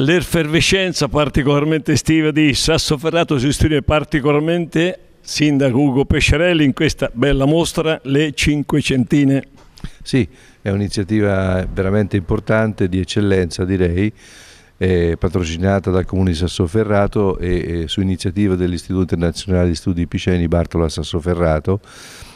l'effervescenza particolarmente estiva di Sassoferrato si esprime particolarmente Sindaco Ugo Pescerelli in questa bella mostra Le Cinquecentine. Sì, è un'iniziativa veramente importante, di eccellenza direi, eh, patrocinata dal Comune di Sassoferrato e, e su iniziativa dell'Istituto Internazionale di Studi Piceni Bartolo a Sassoferrato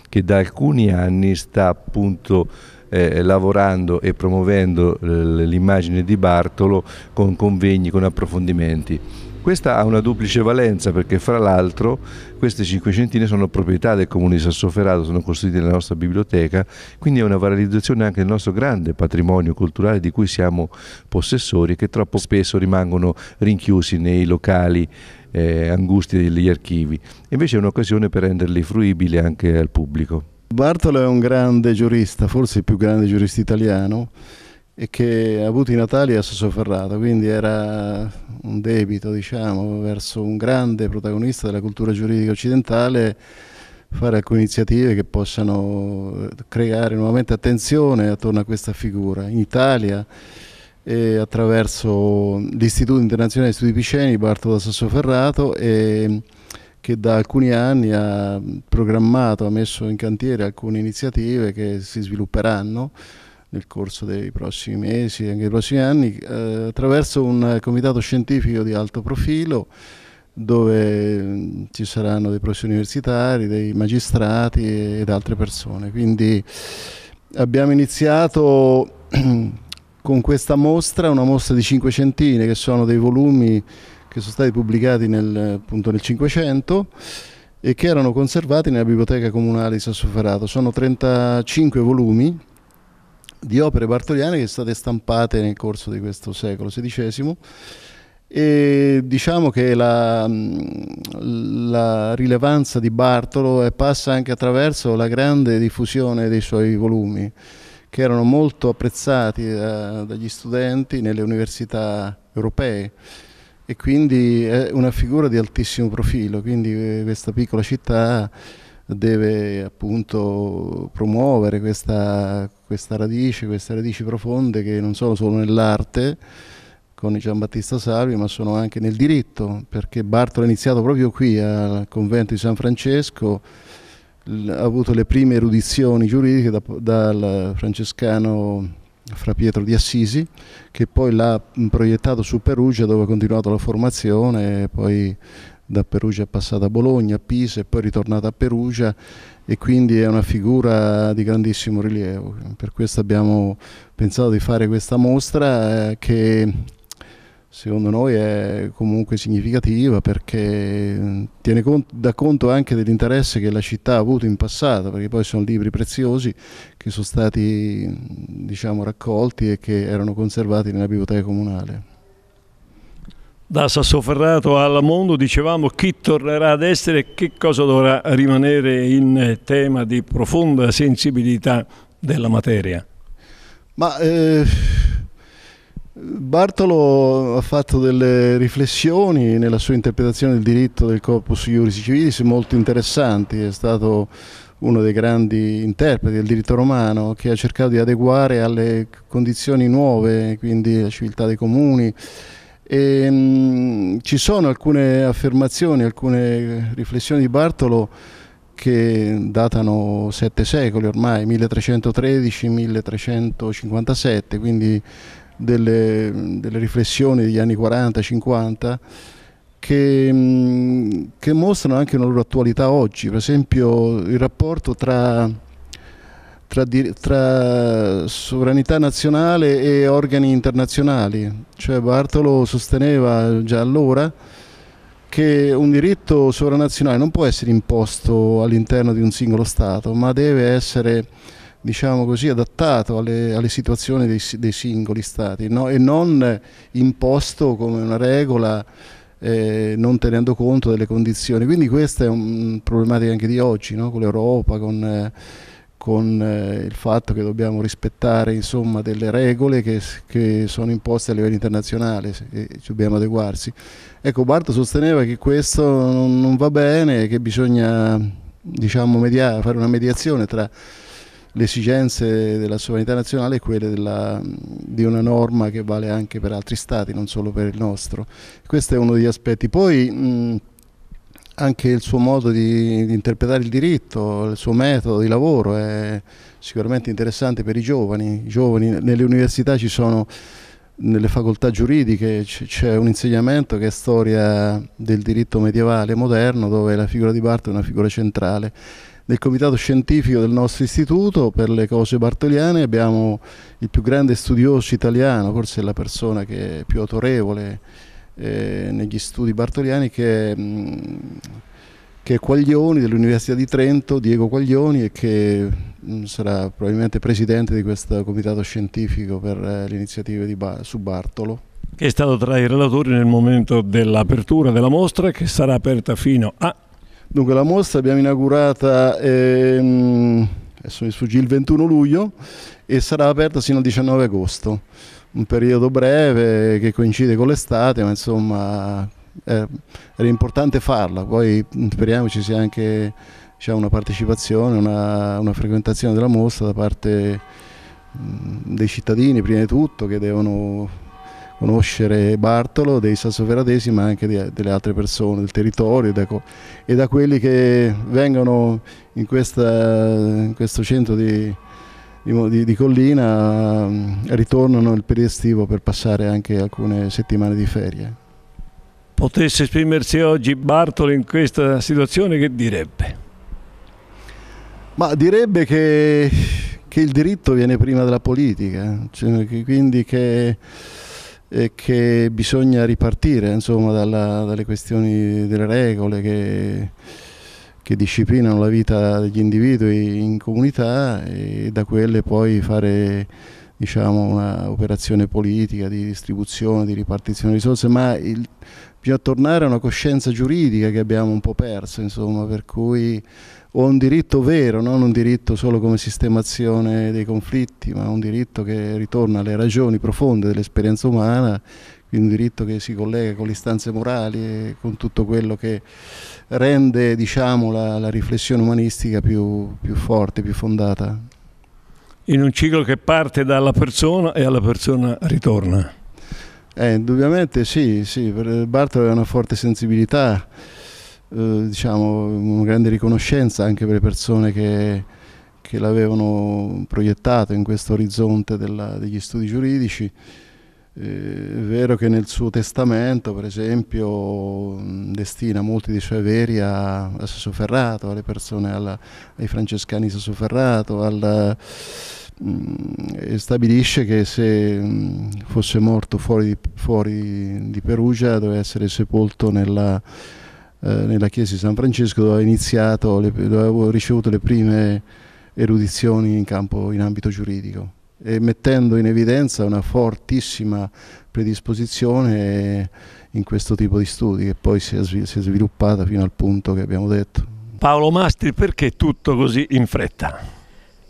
che da alcuni anni sta appunto eh, lavorando e promuovendo eh, l'immagine di Bartolo con convegni, con approfondimenti. Questa ha una duplice valenza perché fra l'altro queste cinquecentine sono proprietà del comune di Sassoferrato, sono costruite nella nostra biblioteca, quindi è una valorizzazione anche del nostro grande patrimonio culturale di cui siamo possessori e che troppo spesso rimangono rinchiusi nei locali eh, angusti degli archivi. Invece è un'occasione per renderli fruibili anche al pubblico. Bartolo è un grande giurista, forse il più grande giurista italiano, e che ha avuto i Natali a Sassoferrato, quindi era un debito diciamo, verso un grande protagonista della cultura giuridica occidentale fare alcune iniziative che possano eh, creare nuovamente attenzione attorno a questa figura in Italia e attraverso l'Istituto Internazionale di Studi Piceni, Bartolo da Sassoferrato e che da alcuni anni ha programmato, ha messo in cantiere alcune iniziative che si svilupperanno nel corso dei prossimi mesi e anche dei prossimi anni eh, attraverso un comitato scientifico di alto profilo dove mm, ci saranno dei professori universitari, dei magistrati ed altre persone. Quindi abbiamo iniziato con questa mostra, una mostra di cinque centine che sono dei volumi che sono stati pubblicati nel, appunto nel 500 e che erano conservati nella biblioteca comunale di Sassoferrato. Sono 35 volumi di opere bartoliane che sono state stampate nel corso di questo secolo XVI e diciamo che la, la rilevanza di Bartolo passa anche attraverso la grande diffusione dei suoi volumi che erano molto apprezzati da, eh, dagli studenti nelle università europee e quindi è una figura di altissimo profilo, quindi eh, questa piccola città deve appunto promuovere questa, questa radice, queste radici profonde che non sono solo nell'arte con Giambattista Salvi ma sono anche nel diritto perché Bartolo ha iniziato proprio qui al convento di San Francesco ha avuto le prime erudizioni giuridiche da, dal francescano fra Pietro di Assisi, che poi l'ha proiettato su Perugia dove ha continuato la formazione, poi da Perugia è passata a Bologna, a Pisa e poi è ritornata a Perugia e quindi è una figura di grandissimo rilievo. Per questo abbiamo pensato di fare questa mostra eh, che secondo noi è comunque significativa perché mm, tiene conto, dà conto anche dell'interesse che la città ha avuto in passato, perché poi sono libri preziosi che sono stati mm, diciamo, raccolti e che erano conservati nella biblioteca comunale. Da Sassoferrato al mondo dicevamo chi tornerà ad essere e che cosa dovrà rimanere in tema di profonda sensibilità della materia. Ma eh Bartolo ha fatto delle riflessioni nella sua interpretazione del diritto del corpus iuris civilis molto interessanti, è stato uno dei grandi interpreti del diritto romano che ha cercato di adeguare alle condizioni nuove, quindi la civiltà dei comuni. E, ehm, mh, ci sono alcune affermazioni, alcune riflessioni di Bartolo che datano sette secoli ormai, 1313-1357, quindi delle, delle riflessioni degli anni 40-50 che, mm, che, mostrano anche una loro attualità oggi, per esempio il rapporto tra, tra, tra sovranità nazionale e organi internazionali, cioè Bartolo sosteneva già allora che un diritto sovranazionale non può essere imposto all'interno di un singolo Stato, ma deve essere diciamo così, adattato alle, alle situazioni dei, dei, singoli stati no? e non imposto come una regola eh, non tenendo conto delle condizioni. Quindi questa è una problematica anche di oggi, no? con l'Europa, con, con eh, il fatto che dobbiamo rispettare insomma, delle regole che, che, sono imposte a livello internazionale e dobbiamo adeguarsi. Ecco, Barto sosteneva che questo non, non va bene, che bisogna diciamo, media, fare una mediazione tra le esigenze della sovranità nazionale e quelle della, di una norma che vale anche per altri stati, non solo per il nostro. Questo è uno degli aspetti. Poi mh, anche il suo modo di, di, interpretare il diritto, il suo metodo di lavoro è sicuramente interessante per i giovani. I giovani nelle università ci sono nelle facoltà giuridiche c'è un insegnamento che è storia del diritto medievale moderno dove la figura di Bartolo è una figura centrale del comitato scientifico del nostro istituto per le cose bartoliane, abbiamo il più grande studioso italiano, forse la persona che è più autorevole eh, negli studi bartoliani, che, mh, mm, che è Quaglioni dell'Università di Trento, Diego Quaglioni, e che mh, mm, sarà probabilmente presidente di questo comitato scientifico per eh, le iniziative ba su Bartolo che è stato tra i relatori nel momento dell'apertura della mostra che sarà aperta fino a Dunque la mostra abbiamo inaugurata ehm, sfuggì, il 21 luglio e sarà aperta sino al 19 agosto, un periodo breve che coincide con l'estate, ma insomma eh, era importante farla, poi speriamo ci sia anche diciamo, una partecipazione, una, una frequentazione della mostra da parte dei cittadini prima di tutto che devono conoscere Bartolo, dei Sassoferatesi, ma anche di, delle altre persone del territorio da, ecco, e da quelli che vengono in, questa, in questo centro di, di, di, collina, mm, ritornano il periodo estivo per passare anche alcune settimane di ferie. Potesse esprimersi oggi Bartolo in questa situazione, che direbbe? Ma direbbe che, che il diritto viene prima della politica, eh. cioè, quindi che che bisogna ripartire insomma, dalla, dalle questioni delle regole che, che, disciplinano la vita degli individui in comunità e da quelle poi fare diciamo, un'operazione politica di distribuzione, di ripartizione di risorse, ma il, bisogna tornare a una coscienza giuridica che abbiamo un po' perso, insomma, per cui ho un diritto vero, non un diritto solo come sistemazione dei conflitti, ma un diritto che ritorna alle ragioni profonde dell'esperienza umana, quindi un diritto che si collega con le istanze morali e con tutto quello che rende diciamo, la, la, riflessione umanistica più, più forte, più fondata. In un ciclo che parte dalla persona e alla persona ritorna. Eh, indubbiamente sì, sì, Bartolo aveva una forte sensibilità, eh, diciamo, una grande riconoscenza anche per le persone che, che l'avevano proiettato in questo orizzonte della, degli studi giuridici. Eh, è vero che nel suo testamento, per esempio, destina molti dei suoi averi a, a Sassoferrato, alle persone, alla, ai francescani Sassoferrato, al Mm, stabilisce che se mm, fosse morto fuori di, fuori di Perugia doveva essere sepolto nella, eh, nella, chiesa di San Francesco dove aveva ricevuto le prime erudizioni in campo in ambito giuridico e mettendo in evidenza una fortissima predisposizione in questo tipo di studi che poi si è sviluppata fino al punto che abbiamo detto. Paolo Mastri, perché tutto così in fretta?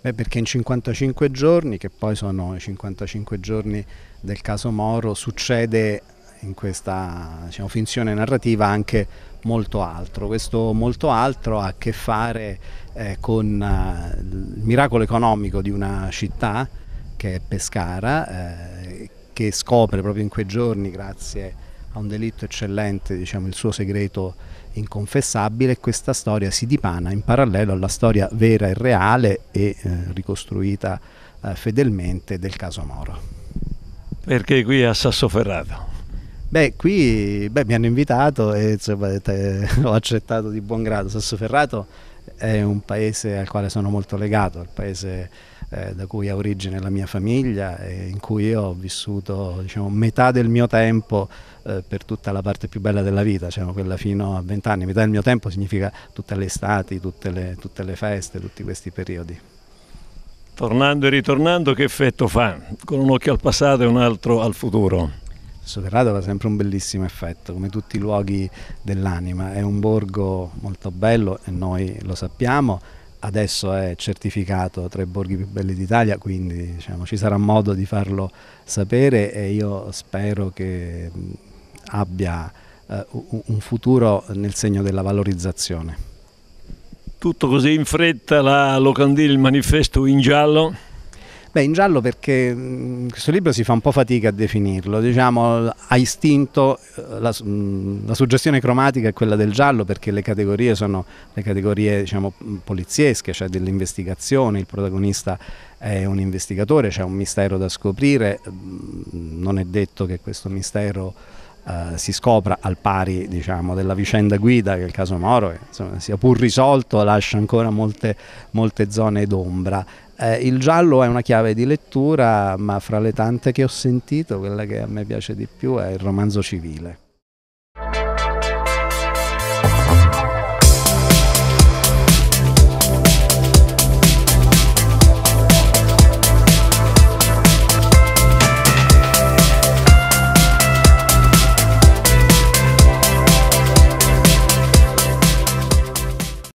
Beh, perché in 55 giorni, che poi sono i 55 giorni del caso Moro, succede in questa diciamo, finzione narrativa anche molto altro. Questo molto altro ha a che fare eh, con eh, il miracolo economico di una città che è Pescara, eh, che scopre proprio in quei giorni, grazie a ha un delitto eccellente, diciamo il suo segreto inconfessabile e questa storia si dipana in parallelo alla storia vera e reale e eh, ricostruita eh, fedelmente del caso Moro. Perché qui a Sassoferrato? Beh, qui beh, mi hanno invitato e insomma, te, ho accettato di buon grado. Sassoferrato è un paese al quale sono molto legato, il paese eh, da cui ha origine la mia famiglia e in cui io ho vissuto diciamo, metà del mio tempo eh, per tutta la parte più bella della vita, cioè quella fino a vent'anni. Metà del mio tempo significa tutte le estati, tutte le, tutte le feste, tutti questi periodi. Tornando e ritornando, che effetto fa? Con un occhio al passato e un altro al futuro. Sotterrato fa sempre un bellissimo effetto, come tutti i luoghi dell'anima, è un borgo molto bello e noi lo sappiamo, adesso è certificato tra i borghi più belli d'Italia, quindi diciamo, ci sarà modo di farlo sapere e io spero che abbia eh, un futuro nel segno della valorizzazione. Tutto così in fretta la Locandil, il manifesto in giallo. Beh, in giallo perché mm, questo libro si fa un po' fatica a definirlo, diciamo a istinto eh, la, mm, la, suggestione cromatica è quella del giallo perché le categorie sono le categorie diciamo, mm, poliziesche, cioè dell'investigazione, il protagonista è un investigatore, c'è un mistero da scoprire, non è detto che questo mistero Uh, si scopra al pari diciamo, della vicenda guida che è il caso Moro, che, insomma, sia pur risolto lascia ancora molte, molte zone d'ombra. Eh, il giallo è una chiave di lettura, ma fra le tante che ho sentito, quella che a me piace di più è il romanzo civile.